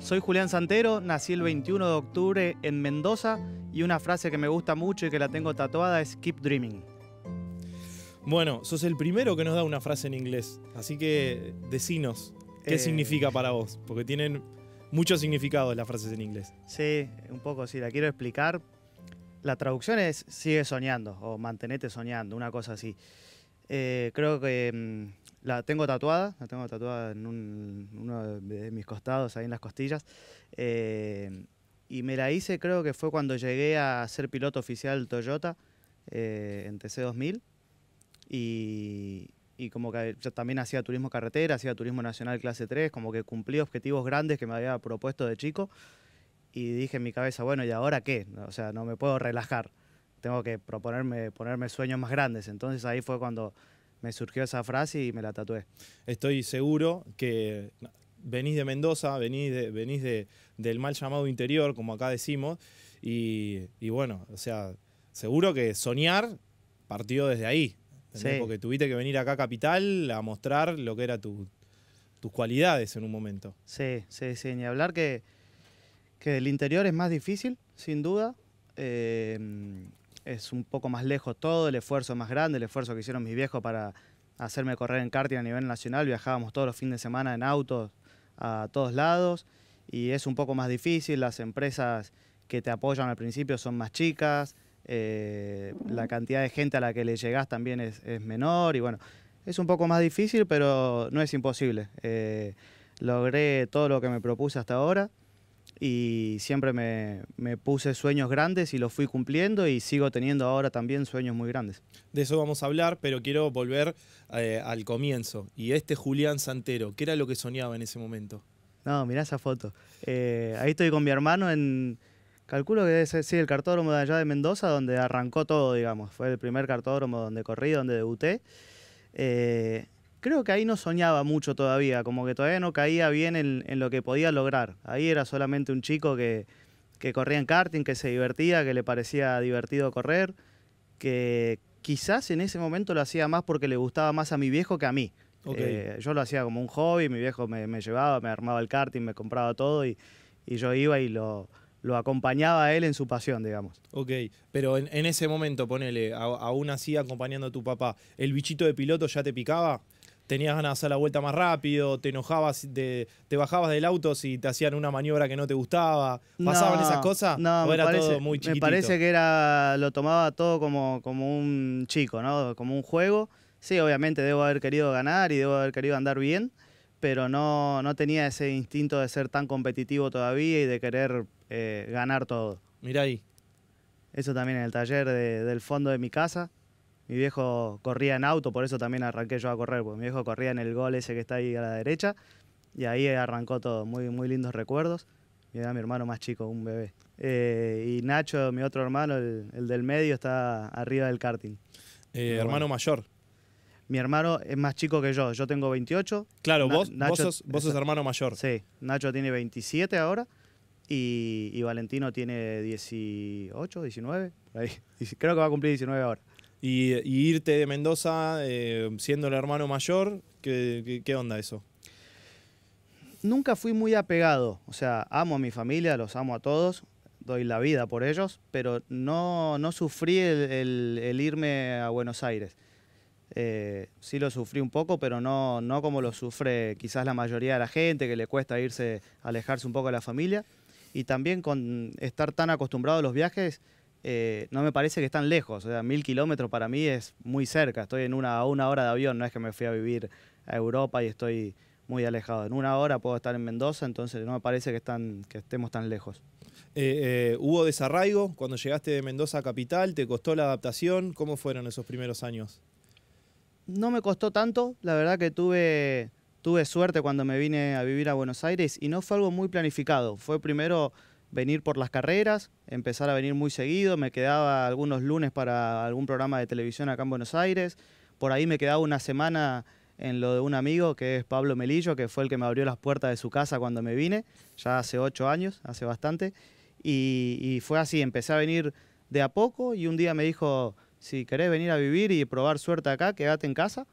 Soy Julián Santero, nací el 21 de octubre en Mendoza y una frase que me gusta mucho y que la tengo tatuada es Keep Dreaming. Bueno, sos el primero que nos da una frase en inglés, así que decinos qué eh. significa para vos, porque tienen mucho significado las frases en inglés. Sí, un poco, sí, la quiero explicar. La traducción es sigue soñando o mantenete soñando, una cosa así. Eh, creo que mm, la tengo tatuada, la tengo tatuada en uno de mis costados, ahí en las costillas. Eh, y me la hice creo que fue cuando llegué a ser piloto oficial Toyota eh, en TC2000. Y, y como que yo también hacía turismo carretera, hacía turismo nacional clase 3, como que cumplí objetivos grandes que me había propuesto de chico y dije en mi cabeza, bueno, ¿y ahora qué? O sea, no me puedo relajar, tengo que proponerme, ponerme sueños más grandes. Entonces ahí fue cuando me surgió esa frase y me la tatué. Estoy seguro que venís de Mendoza, venís, de, venís de, del mal llamado interior, como acá decimos, y, bueno, o sea, seguro que soñar partió desde ahí, porque tuviste que venir acá a Capital a mostrar lo que era tu, tus cualidades en un momento. Sí, sí, sí, ni hablar que, que el interior es más difícil, sin duda. Eh, es un poco más lejos todo, el esfuerzo más grande, el esfuerzo que hicieron mis viejos para hacerme correr en karting a nivel nacional, viajábamos todos los fines de semana en autos a todos lados y es un poco más difícil, las empresas que te apoyan al principio son más chicas, eh, la cantidad de gente a la que le llegás también es, menor y bueno, es un poco más difícil pero no es imposible. Eh, logré todo lo que me propuse hasta ahora y siempre me, puse sueños grandes y los fui cumpliendo y sigo teniendo ahora también sueños muy grandes. De eso vamos a hablar, pero quiero volver eh, al comienzo. Y este Julián Santero, ¿qué era lo que soñaba en ese momento? No, mirá esa foto. Eh, ahí estoy con mi hermano en, calculo que debe ser el cartódromo de allá de Mendoza, donde arrancó todo, digamos. Fue el primer cartódromo donde corrí, donde debuté. Eh, creo que ahí no soñaba mucho todavía, como que todavía no caía bien en, lo que podía lograr. Ahí era solamente un chico que, que corría en karting, que se divertía, que le parecía divertido correr, que quizás en ese momento lo hacía más porque le gustaba más a mi viejo que a mí. Eh, yo lo hacía como un hobby, mi viejo me, llevaba, me armaba el karting, me compraba todo y, yo iba y lo, lo, acompañaba a él en su pasión, digamos. Ok, pero en, ese momento, ponele, aún así acompañando a tu papá, ¿el bichito de piloto ya te picaba? tenías ganas de hacer la vuelta más rápido, te enojabas, te, te bajabas del auto si te hacían una maniobra que no te gustaba. ¿Pasaban esas cosas? No, era muy Me parece que era, lo tomaba todo como, como un chico, ¿no? Como un juego. Sí, obviamente debo haber querido ganar y debo haber querido andar bien, pero no, no tenía ese instinto de ser tan competitivo todavía y de querer eh, ganar todo. Mira ahí. Eso también en el taller del fondo de mi casa. Mi viejo corría en auto, por eso también arranqué yo a correr, porque mi viejo corría en el gol ese que está ahí a la derecha. Y ahí arrancó todo, muy, muy lindos recuerdos. Y era mi hermano más chico, un bebé. Eh, y Nacho, mi otro hermano, el, del medio, está arriba del karting. Eh, hermano mayor. Mi hermano es más chico que yo, yo tengo 28. Claro, vos, vos, sos, hermano mayor. Sí, Nacho tiene 27 ahora. Y, Valentino tiene 18, 19, ahí. creo que va a cumplir 19 ahora. Y, irte de Mendoza eh, siendo el hermano mayor, ¿qué, onda eso? Nunca fui muy apegado, o sea, amo a mi familia, los amo a todos, doy la vida por ellos, pero no, no sufrí el, irme a Buenos Aires. Eh, sí lo sufrí un poco, pero no, no como lo sufre quizás la mayoría de la gente, que le cuesta irse, alejarse un poco de la familia. Y también con estar tan acostumbrado a los viajes, eh, no me parece que están lejos. O sea, mil kilómetros para mí es muy cerca. Estoy en una, hora de avión, no es que me fui a vivir a Europa y estoy muy alejado. En una hora puedo estar en Mendoza, entonces no me parece que, están, que estemos tan lejos. Eh, eh, ¿Hubo desarraigo cuando llegaste de Mendoza a Capital? ¿Te costó la adaptación? ¿Cómo fueron esos primeros años? No me costó tanto, la verdad que tuve, tuve suerte cuando me vine a vivir a Buenos Aires y no fue algo muy planificado. Fue primero venir por las carreras, empezar a venir muy seguido, me quedaba algunos lunes para algún programa de televisión acá en Buenos Aires, por ahí me quedaba una semana en lo de un amigo que es Pablo Melillo, que fue el que me abrió las puertas de su casa cuando me vine, ya hace ocho años, hace bastante, y, fue así, empecé a venir de a poco y un día me dijo, si querés venir a vivir y probar suerte acá, quédate en casa,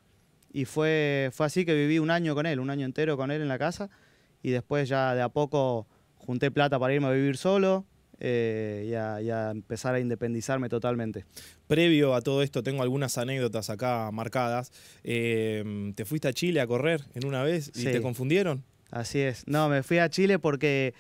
y fue, fue así que viví un año con él, un año entero con él en la casa, y después ya de a poco junté plata para irme a vivir solo. Eh, y, a, empezar a independizarme totalmente. Previo a todo esto, tengo algunas anécdotas acá marcadas. Eh, ¿Te fuiste a Chile a correr en una vez y te confundieron? Así es. No, me fui a Chile porque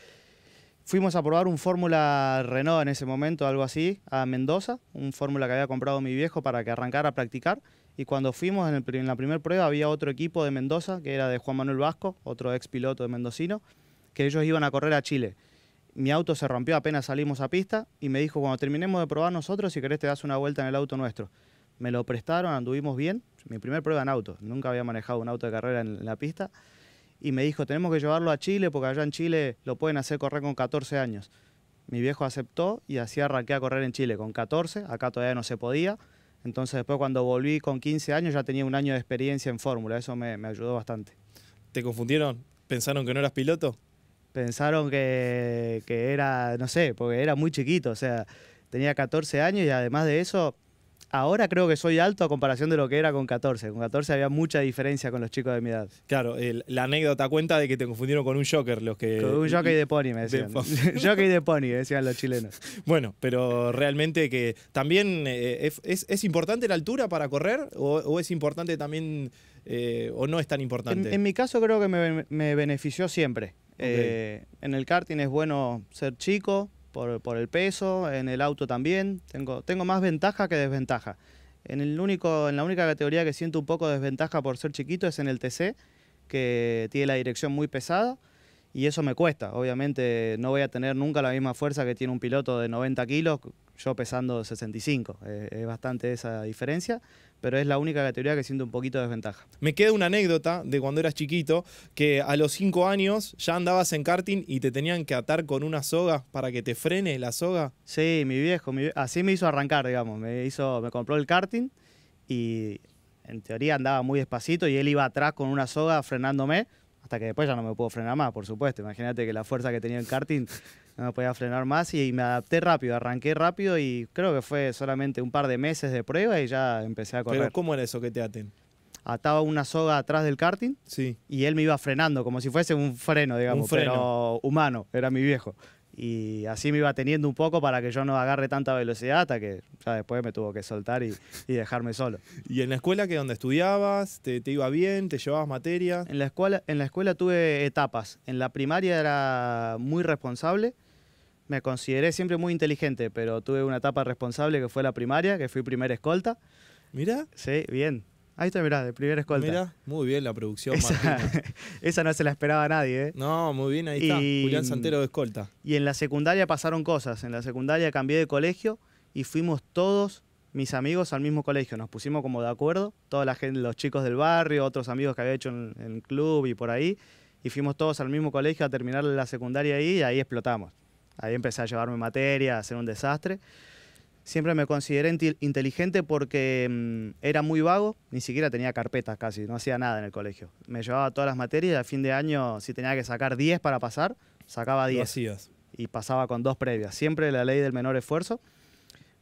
fuimos a probar un Fórmula Renault en ese momento, algo así, a Mendoza, un Fórmula que había comprado mi viejo para que arrancara a practicar. Y cuando fuimos en, la primera prueba había otro equipo de Mendoza, que era de Juan Manuel Vasco, otro ex piloto de Mendocino que ellos iban a correr a Chile. Mi auto se rompió apenas salimos a pista y me dijo, cuando terminemos de probar nosotros, si querés te das una vuelta en el auto nuestro. Me lo prestaron, anduvimos bien, mi primer prueba en auto, nunca había manejado un auto de carrera en la pista, y me dijo, tenemos que llevarlo a Chile porque allá en Chile lo pueden hacer correr con 14 años. Mi viejo aceptó y así arranqué a correr en Chile con 14, acá todavía no se podía, entonces después cuando volví con 15 años ya tenía un año de experiencia en fórmula, eso me, me ayudó bastante. ¿Te confundieron? ¿Pensaron que no eras piloto? pensaron que, era, no sé, porque era muy chiquito, o sea, tenía 14 años y además de eso, ahora creo que soy alto a comparación de lo que era con 14. Con 14 había mucha diferencia con los chicos de mi edad. Claro, la anécdota cuenta de que te confundieron con un joker, los que... Con un jockey de pony, me decían. Joker jockey de pony, decían los chilenos. Bueno, pero realmente que también eh, es, importante la altura para correr o, es importante también... Eh, ¿O no es tan importante? En, mi caso creo que me, me benefició siempre. Eh, en el karting es bueno ser chico por, por, el peso, en el auto también. Tengo, tengo más ventaja que desventaja. En, el único, en la única categoría que siento un poco de desventaja por ser chiquito es en el TC, que tiene la dirección muy pesada y eso me cuesta. Obviamente no voy a tener nunca la misma fuerza que tiene un piloto de 90 kilos, yo pesando 65. Eh, es bastante esa diferencia, pero es la única categoría que siento un poquito de desventaja. Me queda una anécdota de cuando eras chiquito, que a los 5 años ya andabas en karting y te tenían que atar con una soga para que te frene la soga. Sí, mi viejo, así me hizo arrancar, digamos. Me, hizo, me compró el karting y en teoría andaba muy despacito y él iba atrás con una soga frenándome hasta que después ya no me puedo frenar más, por supuesto. Imagínate que la fuerza que tenía el karting no me podía frenar más y, me adapté rápido, arranqué rápido y creo que fue solamente un par de meses de prueba y ya empecé a correr. Pero ¿cómo era eso que te aten? ataba una soga atrás del karting sí. y él me iba frenando, como si fuese un freno, digamos, un freno. pero humano, era mi viejo y así me iba teniendo un poco para que yo no agarre tanta velocidad hasta que ya después me tuvo que soltar y, dejarme solo. ¿Y en la escuela que donde estudiabas? Te, iba bien? ¿Te llevabas materia? En la, escuela, en la escuela tuve etapas. En la primaria era muy responsable. Me consideré siempre muy inteligente, pero tuve una etapa responsable que fue la primaria, que fui primer escolta. ¿Mira? Sí, bien. Ahí está, mirá, de primera escolta. Mira, muy bien la producción, esa, no se la esperaba a nadie, ¿eh? No, muy bien, ahí está. Julián Santero de escolta. Y en la secundaria pasaron cosas. En la secundaria cambié de colegio y fuimos todos mis amigos al mismo colegio. Nos pusimos como de acuerdo, toda la los chicos del barrio, otros amigos que había hecho en el club y por ahí. Y fuimos todos al mismo colegio a terminar la secundaria ahí y ahí explotamos. Ahí empecé a llevarme materia, a hacer un desastre. Siempre me consideré inteligente porque mm, era muy vago, ni siquiera tenía carpetas casi, no hacía nada en el colegio. Me llevaba todas las materias y a fin de año, si tenía que sacar 10 para pasar, sacaba 10. Y pasaba con dos previas. Siempre la ley del menor esfuerzo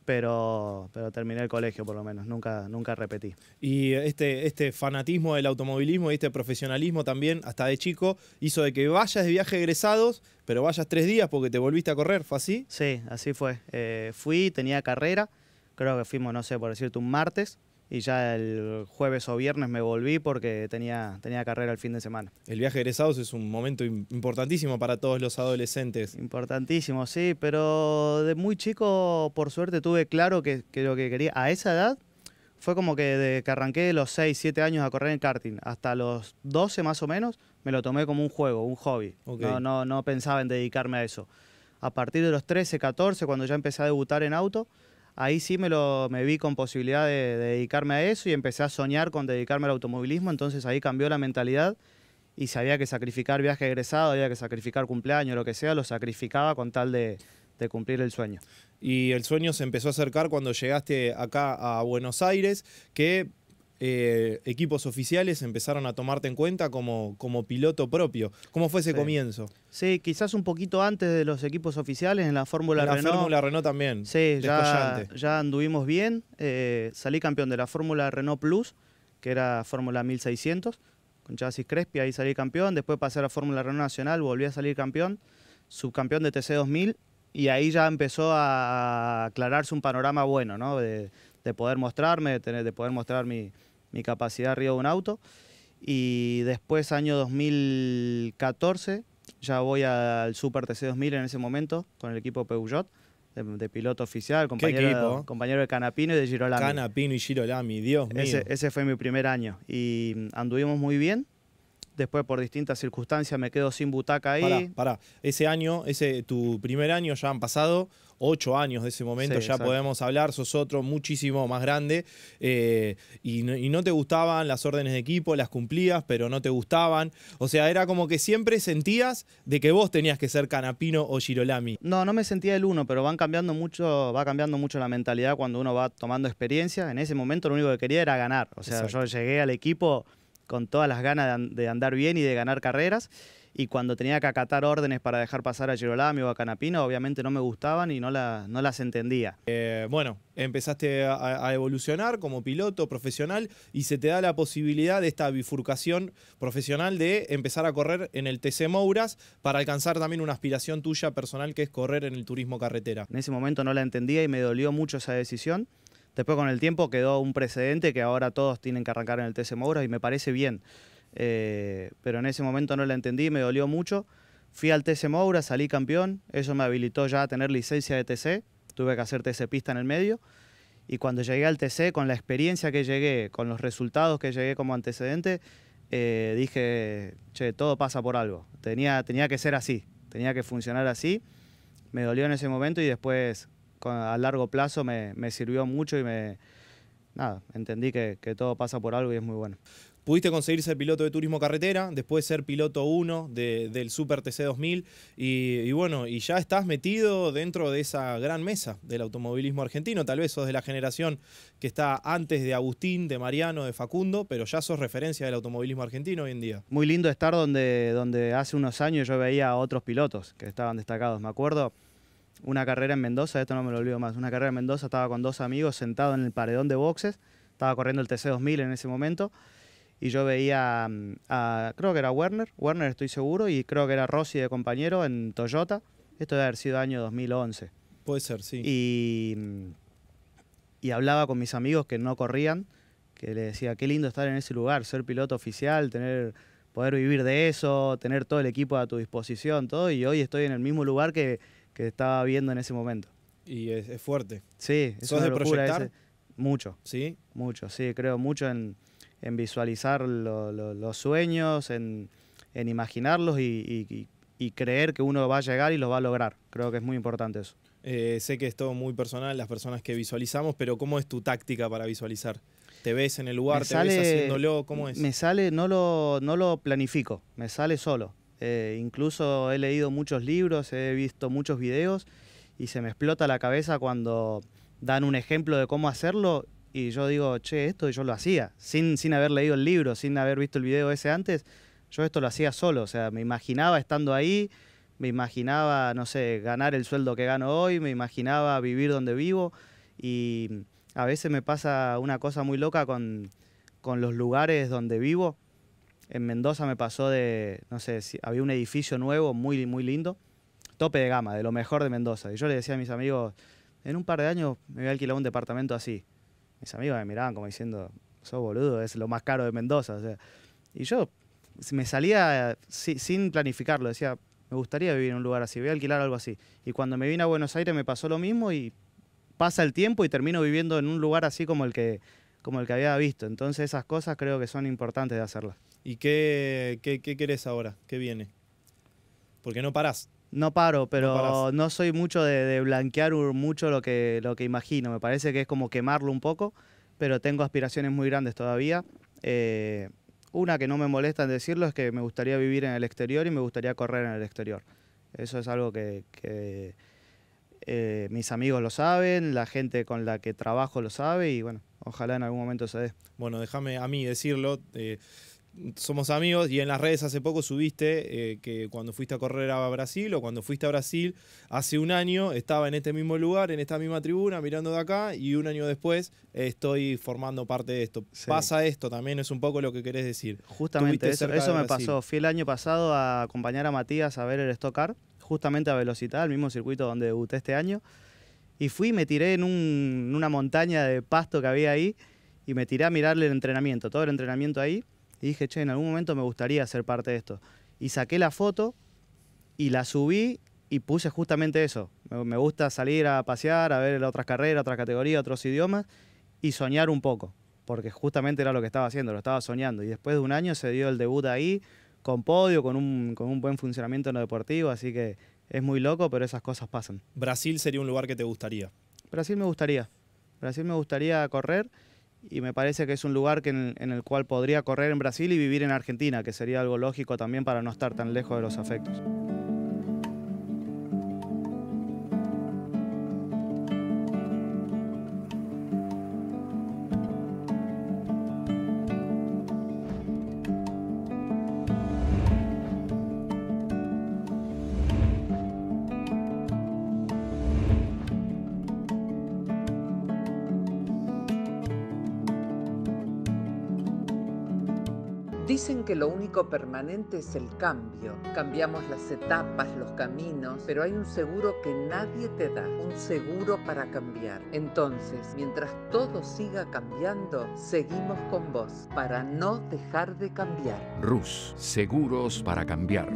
pero, pero terminé el colegio por lo menos, nunca, nunca repetí. Y este, este fanatismo del automovilismo y este profesionalismo también, hasta de chico, hizo de que vayas de viaje egresados, pero vayas tres días porque te volviste a correr, ¿fue así? Sí, así fue. Eh, fui, tenía carrera, creo que fuimos, no sé, por decirte, un martes, y ya el jueves o viernes me volví porque tenía, tenía carrera el fin de semana. El viaje de egresados es un momento importantísimo para todos los adolescentes. Importantísimo, sí, pero de muy chico, por suerte, tuve claro que, lo que quería a esa edad fue como que de que arranqué de los 6, 7 años a correr en karting hasta los 12 más o menos, me lo tomé como un juego, un hobby. No, no, no pensaba en dedicarme a eso. A partir de los 13, 14, cuando ya empecé a debutar en auto, ahí sí me, lo, me vi con posibilidad de, dedicarme a eso y empecé a soñar con dedicarme al automovilismo, entonces ahí cambió la mentalidad y sabía había que sacrificar viaje egresado, había que sacrificar cumpleaños, lo que sea, lo sacrificaba con tal de, de cumplir el sueño. Y el sueño se empezó a acercar cuando llegaste acá a Buenos Aires, que eh, equipos oficiales empezaron a tomarte en cuenta como, como piloto propio. ¿Cómo fue ese comienzo? Sí, quizás un poquito antes de los equipos oficiales, en la Fórmula Renault. En la Fórmula Renault también. Sí, ya, anduvimos bien. Eh, salí campeón de la Fórmula Renault Plus, que era Fórmula 1600, con chasis Crespi, ahí salí campeón. Después pasé a la Fórmula Renault Nacional, volví a salir campeón, subcampeón de TC2000. Y ahí ya empezó a aclararse un panorama bueno, ¿no? De, poder mostrarme, de poder mostrar mi, mi capacidad arriba de un auto. Y después, año 2014, ya voy al Super TC 2000 en ese momento con el equipo Peugeot. De, piloto oficial, compañero, ¿eh? compañero de Canapino y de Girolami. Canapino y Girolami, Dios mío. Ese, ese, fue mi primer año y anduvimos muy bien después por distintas circunstancias me quedo sin butaca ahí. Pará, pará. Ese año, ese, tu primer año ya han pasado ocho años de ese momento, ya podemos hablar, sos otro muchísimo más grande eh, y, no, te gustaban las órdenes de equipo, las cumplías, pero no te gustaban. O sea, era como que siempre sentías de que vos tenías que ser Canapino o Girolami. No, no me sentía el uno, pero van cambiando mucho, va cambiando mucho la mentalidad cuando uno va tomando experiencia. En ese momento lo único que quería era ganar. O sea, yo llegué al equipo con todas las ganas de, andar bien y de ganar carreras. Y cuando tenía que acatar órdenes para dejar pasar a Girolami o a Canapino, obviamente no me gustaban y no, no las entendía. Eh, bueno, empezaste a, a, evolucionar como piloto profesional y se te da la posibilidad de esta bifurcación profesional de empezar a correr en el TC Mouras para alcanzar también una aspiración tuya personal que es correr en el turismo carretera. En ese momento no la entendía y me dolió mucho esa decisión. Después con el tiempo quedó un precedente que ahora todos tienen que arrancar en el TC Moura y me parece bien. Eh, pero en ese momento no la entendí, me dolió mucho. Fui al TC Moura, salí campeón, eso me habilitó ya a tener licencia de TC, tuve que hacer TC pista en el medio. Y cuando llegué al TC, con la experiencia que llegué, con los resultados que llegué como antecedente, eh, dije, che, todo pasa por algo. Tenía, tenía que ser así, tenía que funcionar así. Me dolió en ese momento y después a largo plazo me, sirvió mucho y me, nada, entendí que, que, todo pasa por algo y es muy bueno. Pudiste conseguir ser piloto de turismo carretera, después ser piloto 1 del Super TC 2000 y, bueno, y ya estás metido dentro de esa gran mesa del automovilismo argentino. Tal vez sos de la generación que está antes de Agustín, de Mariano, de Facundo, pero ya sos referencia del automovilismo argentino hoy en día. Muy lindo estar donde, donde hace unos años yo veía a otros pilotos que estaban destacados. Me acuerdo, una carrera en Mendoza, esto no me lo olvido más, una carrera en Mendoza, estaba con dos amigos sentado en el paredón de boxes, estaba corriendo el TC2000 en ese momento, y yo veía mm, a, creo que era Werner, Werner estoy seguro, y creo que era Rossi de compañero en Toyota, esto debe haber sido año 2011. Puede ser, sí. Mm, y, hablaba con mis amigos que no corrían, que les decía, qué lindo estar en ese lugar, ser piloto oficial, tener poder vivir de eso, tener todo el equipo a tu disposición, todo, y hoy estoy en el mismo lugar que que estaba viendo en ese momento. Y es, fuerte. Sí, es de proyectar? Mucho. ¿Sí? Mucho, sí, creo mucho en, visualizar los sueños, en, imaginarlos y, creer que uno va a llegar y lo va a lograr. Creo que es muy importante eso. Eh, sé que es todo muy personal, las personas que visualizamos, pero ¿cómo es tu táctica para visualizar? ¿Te ves en el lugar? ¿Te ves haciéndolo? ¿Cómo es? Me sale, no lo, no lo planifico, me sale solo. Eh, incluso he leído muchos libros, he visto muchos videos y se me explota la cabeza cuando dan un ejemplo de cómo hacerlo y yo digo, che, esto yo lo hacía, sin, haber leído el libro, sin haber visto el video ese antes, yo esto lo hacía solo, o sea, me imaginaba estando ahí, me imaginaba, no sé, ganar el sueldo que gano hoy, me imaginaba vivir donde vivo y a veces me pasa una cosa muy loca con los lugares donde vivo en Mendoza me pasó de, no sé, había un edificio nuevo, muy, muy lindo, tope de gama, de lo mejor de Mendoza. Y yo le decía a mis amigos, en un par de años me voy a alquilar un departamento así. Mis amigos me miraban como diciendo, sos boludo, es lo más caro de Mendoza. y yo me salía sin planificarlo, decía, me gustaría vivir en un lugar así, voy a alquilar algo así. Y cuando me vine a Buenos Aires me pasó lo mismo y pasa el tiempo y termino viviendo en un lugar así como el que, como el que había visto. Entonces esas cosas creo que son importantes de hacerlas. ¿Y qué, querés ahora? ¿Qué viene? Porque no parás. No paro, pero no, soy mucho de, blanquear mucho lo que, lo que imagino. Me parece que es como quemarlo un poco, pero tengo aspiraciones muy grandes todavía. Eh, una que no me molesta en decirlo es que me gustaría vivir en el exterior y me gustaría correr en el exterior. Eso es algo que, eh, mis amigos lo saben, la gente con la que trabajo lo sabe y bueno, ojalá en algún momento se dé. Bueno, déjame a mí decirlo. Eh, somos amigos y en las redes hace poco subiste eh, que cuando fuiste a correr a Brasil o cuando fuiste a Brasil hace un año estaba en este mismo lugar, en esta misma tribuna, mirando de acá y un año después estoy formando parte de esto. Pasa esto también, es un poco lo que querés decir. Justamente, eso, me pasó. Fui el año pasado a acompañar a Matías a ver el Stock justamente a Velocidad, el mismo circuito donde debuté este año. Y fui me tiré en, una montaña de pasto que había ahí y me tiré a mirarle el entrenamiento, todo el entrenamiento ahí y dije, che, en algún momento me gustaría ser parte de esto. Y saqué la foto y la subí y puse justamente eso. Me gusta salir a pasear, a ver otras carreras, otras categorías, otros idiomas y soñar un poco, porque justamente era lo que estaba haciendo, lo estaba soñando. Y después de un año se dio el debut ahí, con podio, con un, buen funcionamiento en lo deportivo, así que es muy loco, pero esas cosas pasan. ¿Brasil sería un lugar que te gustaría? Brasil me gustaría. Brasil me gustaría correr y me parece que es un lugar que en, en, el cual podría correr en Brasil y vivir en Argentina, que sería algo lógico también para no estar tan lejos de los afectos. que lo único permanente es el cambio. Cambiamos las etapas, los caminos, pero hay un seguro que nadie te da, un seguro para cambiar. Entonces, mientras todo siga cambiando, seguimos con vos para no dejar de cambiar. Rus, seguros para cambiar.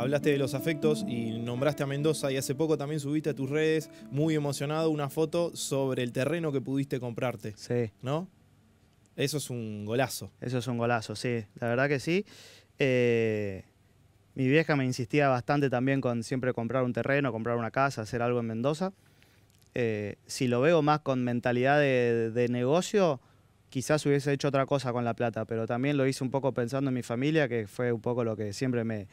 hablaste de los afectos y nombraste a Mendoza y hace poco también subiste a tus redes, muy emocionado, una foto sobre el terreno que pudiste comprarte. Sí. ¿No? Eso es un golazo. Eso es un golazo, sí. La verdad que sí. Eh, mi vieja me insistía bastante también con siempre comprar un terreno, comprar una casa, hacer algo en Mendoza. Eh, si lo veo más con mentalidad de negocio, quizás hubiese hecho otra cosa con la plata, pero también lo hice un poco pensando en mi familia, que fue un poco lo que siempre me,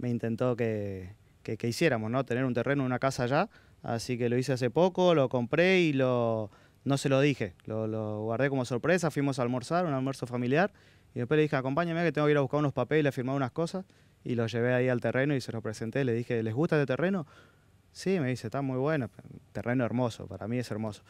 me intentó que, que, hiciéramos, ¿no? Tener un terreno, una casa allá. Así que lo hice hace poco, lo compré y lo no se lo dije, lo, guardé como sorpresa, fuimos a almorzar, un almuerzo familiar, y después le dije, acompáñame que tengo que ir a buscar unos papeles, a firmar unas cosas, y lo llevé ahí al terreno y se lo presenté, le dije, ¿les gusta este terreno? Sí, me dice, está muy bueno, terreno hermoso, para mí es hermoso.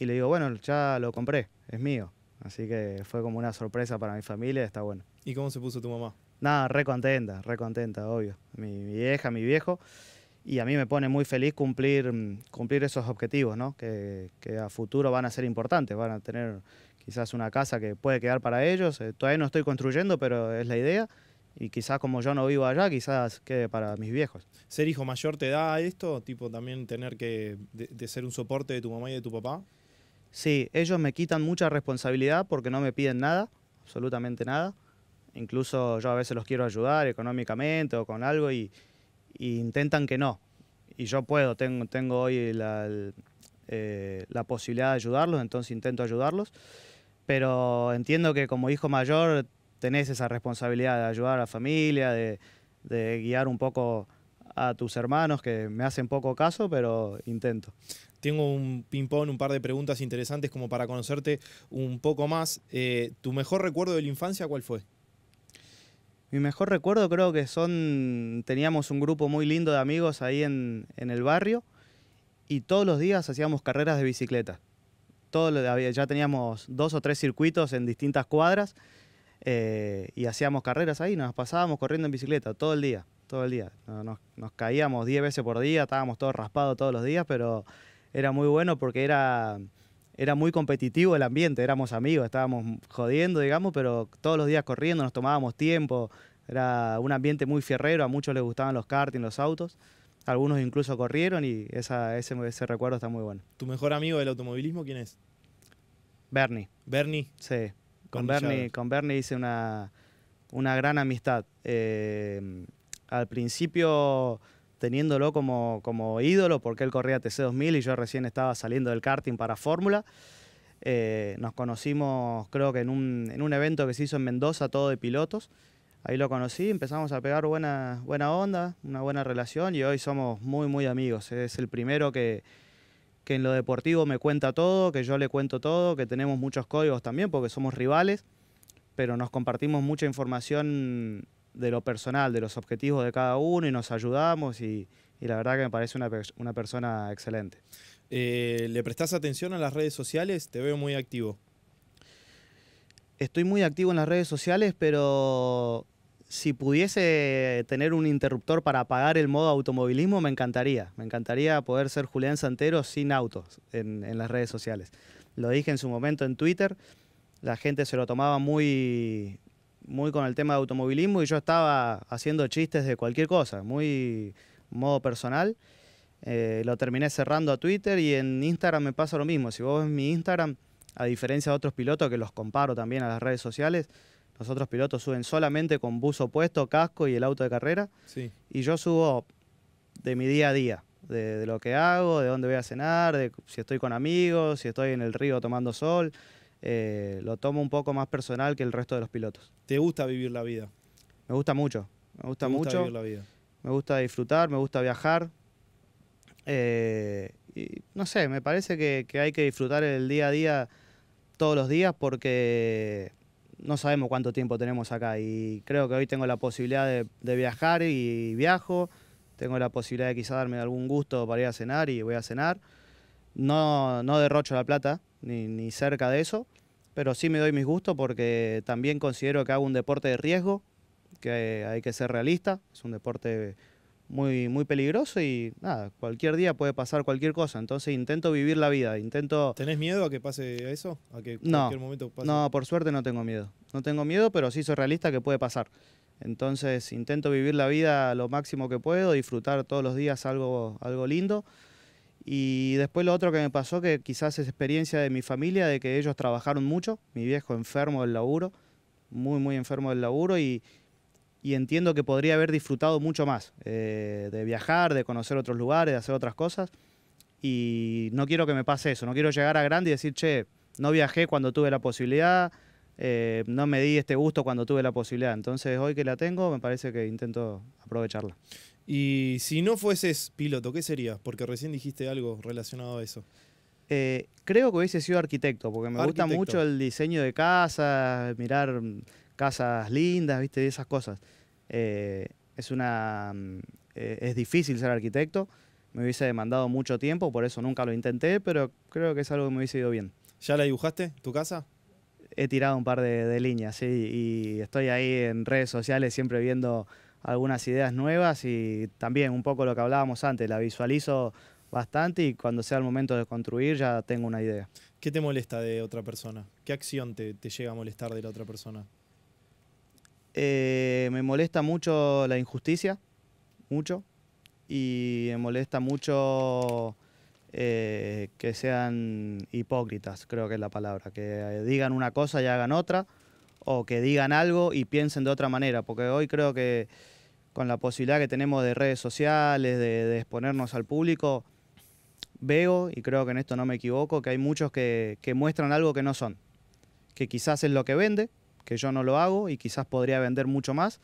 Y le digo, bueno, ya lo compré, es mío. Así que fue como una sorpresa para mi familia, está bueno. ¿Y cómo se puso tu mamá? Nada, re contenta, re obvio. Mi, vieja, mi viejo. Y a mí me pone muy feliz cumplir, mm, cumplir esos objetivos, ¿no? Que, a futuro van a ser importantes, van a tener quizás una casa que puede quedar para ellos. Eh, todavía no estoy construyendo, pero es la idea. Y quizás como yo no vivo allá, quizás quede para mis viejos. ¿Ser hijo mayor te da esto? Tipo también tener que ser un soporte de tu mamá y de tu papá. Sí, ellos me quitan mucha responsabilidad porque no me piden nada, absolutamente nada. Incluso yo a veces los quiero ayudar económicamente o con algo y, intentan que no. Y yo puedo, tengo, tengo hoy eh, la, posibilidad de ayudarlos, entonces intento ayudarlos. Pero entiendo que como hijo mayor tenés esa responsabilidad de ayudar a la familia, de, guiar un poco a tus hermanos que me hacen poco caso, pero intento. Tengo un ping-pong, un par de preguntas interesantes como para conocerte un poco más. Eh, ¿Tu mejor recuerdo de la infancia cuál fue? Mi mejor recuerdo creo que son, teníamos un grupo muy lindo de amigos ahí en, el barrio y todos los días hacíamos carreras de bicicleta. Todo lo, ya teníamos dos o tres circuitos en distintas cuadras eh, y hacíamos carreras ahí, nos pasábamos corriendo en bicicleta todo el día, todo el día. Nos, nos caíamos diez veces por día, estábamos todos raspados todos los días, pero era muy bueno porque era era muy competitivo el ambiente, éramos amigos, estábamos jodiendo, digamos, pero todos los días corriendo, nos tomábamos tiempo, era un ambiente muy fierrero, a muchos les gustaban los karting, los autos, algunos incluso corrieron y esa, ese, recuerdo está muy bueno. ¿Tu mejor amigo del automovilismo quién es? Bernie. ¿Bernie? Sí, con, Bernie, con Bernie hice una, una gran amistad. Eh, al principio teniéndolo como, como ídolo, porque él corría TC2000 y yo recién estaba saliendo del karting para Fórmula. Eh, nos conocimos, creo que en un, en evento que se hizo en Mendoza, todo de pilotos. Ahí lo conocí, empezamos a pegar buena, buena onda, una buena relación y hoy somos muy, muy amigos. Es el primero que, que en lo deportivo me cuenta todo, que yo le cuento todo, que tenemos muchos códigos también porque somos rivales, pero nos compartimos mucha información de lo personal, de los objetivos de cada uno y nos ayudamos y, la verdad que me parece una, persona excelente. Eh, ¿Le prestas atención a las redes sociales? Te veo muy activo. Estoy muy activo en las redes sociales, pero si pudiese tener un interruptor para apagar el modo automovilismo, me encantaría. Me encantaría poder ser Julián Santero sin autos en, en las redes sociales. Lo dije en su momento en Twitter. La gente se lo tomaba muy, muy con el tema de automovilismo y yo estaba haciendo chistes de cualquier cosa, muy modo personal. Eh, lo terminé cerrando a Twitter y en Instagram me pasa lo mismo. Si vos ves mi Instagram, a diferencia de otros pilotos que los comparo también a las redes sociales, los otros pilotos suben solamente con bus opuesto, casco y el auto de carrera. Sí. Y yo subo de mi día a día, de, de, lo que hago, de dónde voy a cenar, de si estoy con amigos, si estoy en el río tomando sol. Eh, lo tomo un poco más personal que el resto de los pilotos. ¿Te gusta vivir la vida? Me gusta mucho, me gusta, gusta mucho. Vivir la vida. Me gusta disfrutar, me gusta viajar. Eh, y no sé, me parece que, hay que disfrutar el día a día todos los días porque no sabemos cuánto tiempo tenemos acá y creo que hoy tengo la posibilidad de, de, viajar y viajo, tengo la posibilidad de quizá darme algún gusto para ir a cenar y voy a cenar. No, no derrocho la plata, ni, cerca de eso, pero sí me doy mis gustos porque también considero que hago un deporte de riesgo, que hay que ser realista, es un deporte muy, muy peligroso y nada, cualquier día puede pasar cualquier cosa. Entonces intento vivir la vida, intento... ¿Tenés miedo a que pase eso? ¿A que no, cualquier momento pase? No, por suerte no tengo miedo. No tengo miedo, pero sí soy realista que puede pasar. Entonces intento vivir la vida lo máximo que puedo, disfrutar todos los días algo, algo lindo y después lo otro que me pasó, que quizás es experiencia de mi familia, de que ellos trabajaron mucho, mi viejo enfermo del laburo, muy, muy enfermo del laburo, y, entiendo que podría haber disfrutado mucho más eh, de viajar, de conocer otros lugares, de hacer otras cosas. Y no quiero que me pase eso, no quiero llegar a grande y decir, che, no viajé cuando tuve la posibilidad, eh, no me di este gusto cuando tuve la posibilidad. Entonces hoy que la tengo, me parece que intento aprovecharla. Y si no fueses piloto, ¿qué serías? Porque recién dijiste algo relacionado a eso. Eh, creo que hubiese sido arquitecto, porque me gusta mucho el diseño de casas, mirar mm, casas lindas, viste, esas cosas. Eh, es una mm, eh, es difícil ser arquitecto, me hubiese demandado mucho tiempo, por eso nunca lo intenté, pero creo que es algo que me hubiese ido bien. ¿Ya la dibujaste, tu casa? He tirado un par de, de líneas, sí, y estoy ahí en redes sociales siempre viendo algunas ideas nuevas y también un poco lo que hablábamos antes, la visualizo bastante y cuando sea el momento de construir ya tengo una idea. ¿Qué te molesta de otra persona? ¿Qué acción te, te llega a molestar de la otra persona? Eh, me molesta mucho la injusticia, mucho, y me molesta mucho eh, que sean hipócritas, creo que es la palabra, que digan una cosa y hagan otra o que digan algo y piensen de otra manera, porque hoy creo que con la posibilidad que tenemos de redes sociales, de, exponernos al público, veo, y creo que en esto no me equivoco, que hay muchos que, muestran algo que no son, que quizás es lo que vende, que yo no lo hago y quizás podría vender mucho más,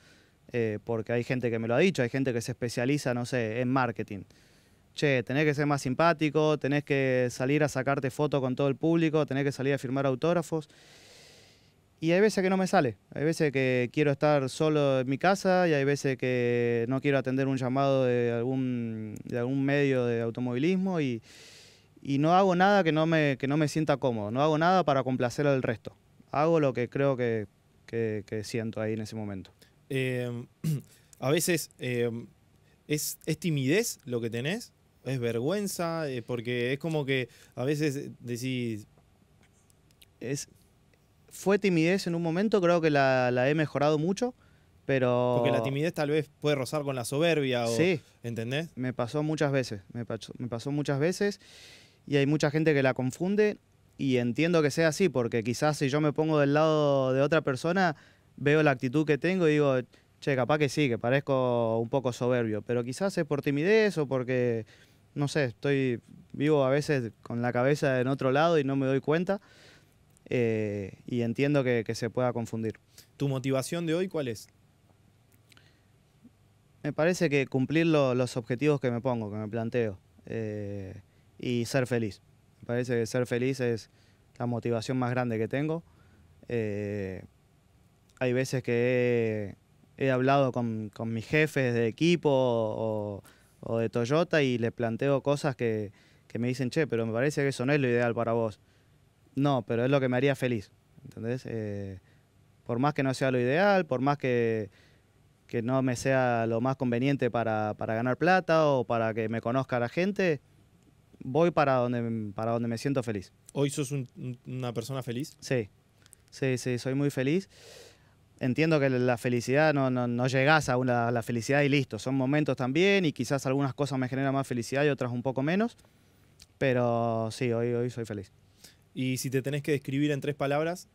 eh, porque hay gente que me lo ha dicho, hay gente que se especializa, no sé, en marketing. Che, tenés que ser más simpático, tenés que salir a sacarte fotos con todo el público, tenés que salir a firmar autógrafos. Y hay veces que no me sale, hay veces que quiero estar solo en mi casa y hay veces que no quiero atender un llamado de algún, de algún medio de automovilismo y, no hago nada que no, me, que no me sienta cómodo, no hago nada para complacer al resto, hago lo que creo que, siento ahí en ese momento. Em, a veces em, ¿es, es timidez lo que tenés, es vergüenza, eh, porque es como que a veces decís... Es, fue timidez en un momento, creo que la, he mejorado mucho, pero... Porque la timidez tal vez puede rozar con la soberbia Sí. ¿Entendés? Me pasó muchas veces, me pasó, me pasó muchas veces y hay mucha gente que la confunde y entiendo que sea así, porque quizás si yo me pongo del lado de otra persona, veo la actitud que tengo y digo, che, capaz que sí, que parezco un poco soberbio, pero quizás es por timidez o porque, no sé, estoy vivo a veces con la cabeza en otro lado y no me doy cuenta. Eh, y entiendo que, se pueda confundir. ¿Tu motivación de hoy cuál es? Me parece que cumplir los objetivos que me pongo, que me planteo, eh, y ser feliz. Me parece que ser feliz es la motivación más grande que tengo. Eh, hay veces que he, hablado con, mis jefes de equipo o, de Toyota y les planteo cosas que, que me dicen, che, pero me parece que eso no es lo ideal para vos. No, pero es lo que me haría feliz. ¿Entendés? Eh, por más que no sea lo ideal, por más que, no me sea lo más conveniente para, ganar plata o para que me conozca la gente, voy para donde, para donde me siento feliz. ¿Hoy sos una persona feliz? Sí, sí, sí, soy muy feliz. Entiendo que la felicidad no, no, a una, la felicidad y listo. Son momentos también y quizás algunas cosas me generan más felicidad y otras un poco menos. Pero sí, hoy, hoy soy feliz. Y si te tenés que describir en tres palabras.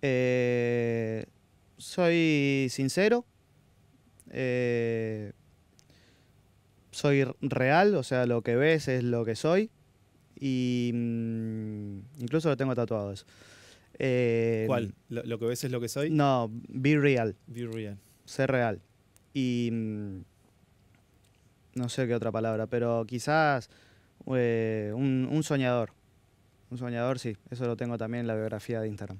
Eh, soy sincero. Eh, soy real, o sea, lo que ves es lo que soy. Y mm, incluso lo tengo tatuado eso. Eh, ¿Cuál? ¿Lo, que ves es lo que soy? No, be real. Be real. Ser real. Y mm, no sé qué otra palabra, pero quizás un, soñador soñador, sí. Eso lo tengo también en la biografía de Instagram.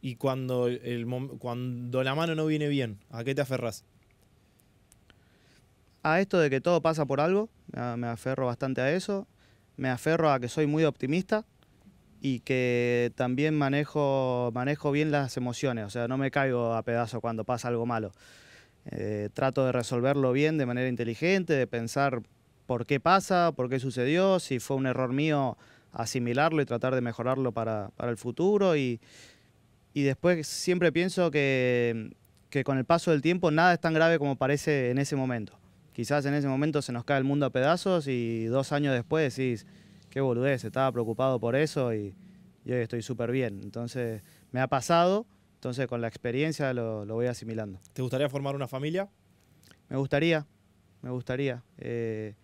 Y cuando, la mano no viene bien, ¿a qué te aferras? A esto de que todo pasa por algo, me aferro bastante a eso. Me aferro a que soy muy optimista y que también manejo, manejo bien las emociones, o sea, no me caigo a pedazos cuando pasa algo malo. Eh, trato de resolverlo bien de manera inteligente, de pensar por qué pasa, por qué sucedió, si fue un error mío asimilarlo y tratar de mejorarlo para, el futuro. Y, después siempre pienso que, con el paso del tiempo nada es tan grave como parece en ese momento. Quizás en ese momento se nos cae el mundo a pedazos y dos años después decís, qué boludez, estaba preocupado por eso y, yo estoy súper bien. Entonces me ha pasado, entonces con la experiencia lo, voy asimilando. ¿Te gustaría formar una familia? Me gustaría, me gustaría. Eh,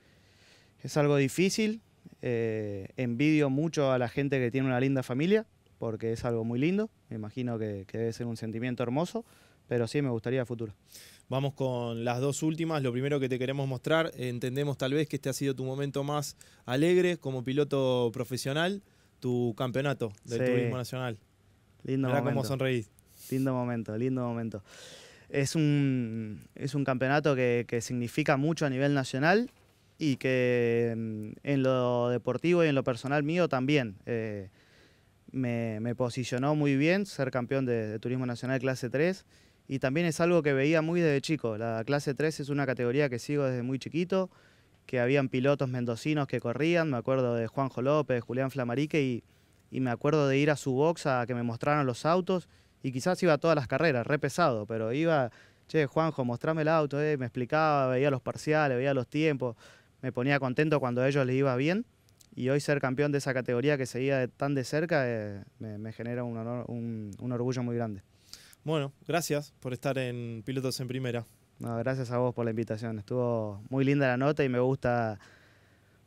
es algo difícil, eh, envidio mucho a la gente que tiene una linda familia, porque es algo muy lindo. Me imagino que, debe ser un sentimiento hermoso, pero sí me gustaría a futuro. Vamos con las dos últimas. Lo primero que te queremos mostrar, entendemos tal vez que este ha sido tu momento más alegre como piloto profesional, tu campeonato del Turismo Nacional. Lindo Mirá momento. cómo sonreís. Lindo momento, lindo momento. Es un, es un campeonato que significa mucho a nivel nacional y que en lo deportivo y en lo personal mío también eh, me, posicionó muy bien ser campeón de, Turismo Nacional clase 3 y también es algo que veía muy desde chico. La clase 3 es una categoría que sigo desde muy chiquito, que habían pilotos mendocinos que corrían, me acuerdo de Juanjo López, Julián Flamarique y, me acuerdo de ir a su box a que me mostraron los autos y quizás iba a todas las carreras, re pesado, pero iba, che, Juanjo, mostrame el auto, eh, me explicaba, veía los parciales, veía los tiempos me ponía contento cuando a ellos les iba bien y hoy ser campeón de esa categoría que seguía tan de cerca eh, me, genera un, orgullo muy grande. Bueno, gracias por estar en Pilotos en Primera. gracias a vos por la invitación. Estuvo muy linda la nota y me gusta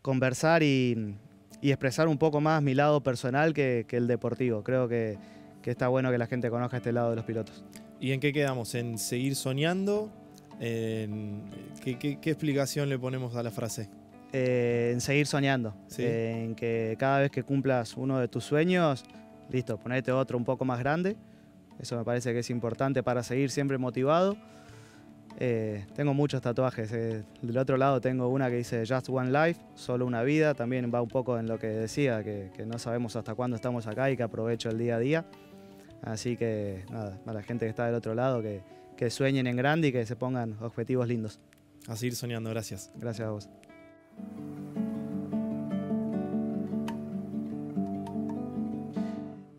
conversar y, expresar un poco más mi lado personal que, el deportivo. Creo que está bueno que la gente conozca este lado de los pilotos. ¿Y en qué quedamos? ¿En seguir soñando? ¿qué, explicación le ponemos a la frase? Eh, en seguir soñando, eh, en que cada vez que cumplas uno de tus sueños, listo, ponete otro un poco más grande. Eso me parece que es importante para seguir siempre motivado. Eh, tengo muchos tatuajes. del otro lado tengo una que dice Just One Life, solo una vida. También va un poco en lo que decía, que, que no sabemos hasta cuándo estamos acá y que aprovecho el día a día. Así que nada, para la gente que está del otro lado, que, que sueñen en grande y que se pongan objetivos lindos. A seguir soñando, gracias. Gracias a vos.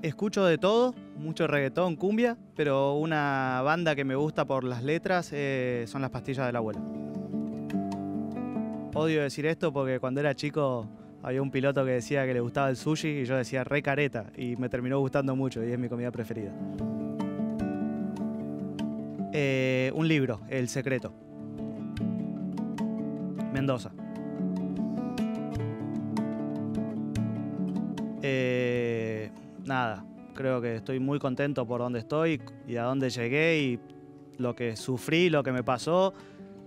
Escucho de todo, mucho reggaetón, cumbia, pero una banda que me gusta por las letras eh, son las pastillas de la abuela. Odio decir esto porque cuando era chico había un piloto que decía que le gustaba el sushi y yo decía re careta y me terminó gustando mucho y es mi comida preferida. Eh, un libro, El Secreto. Mendoza. Eh, nada, creo que estoy muy contento por donde estoy y a dónde llegué y lo que sufrí, lo que me pasó,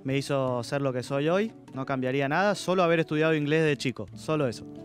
me hizo ser lo que soy hoy. No cambiaría nada, solo haber estudiado inglés de chico, solo eso.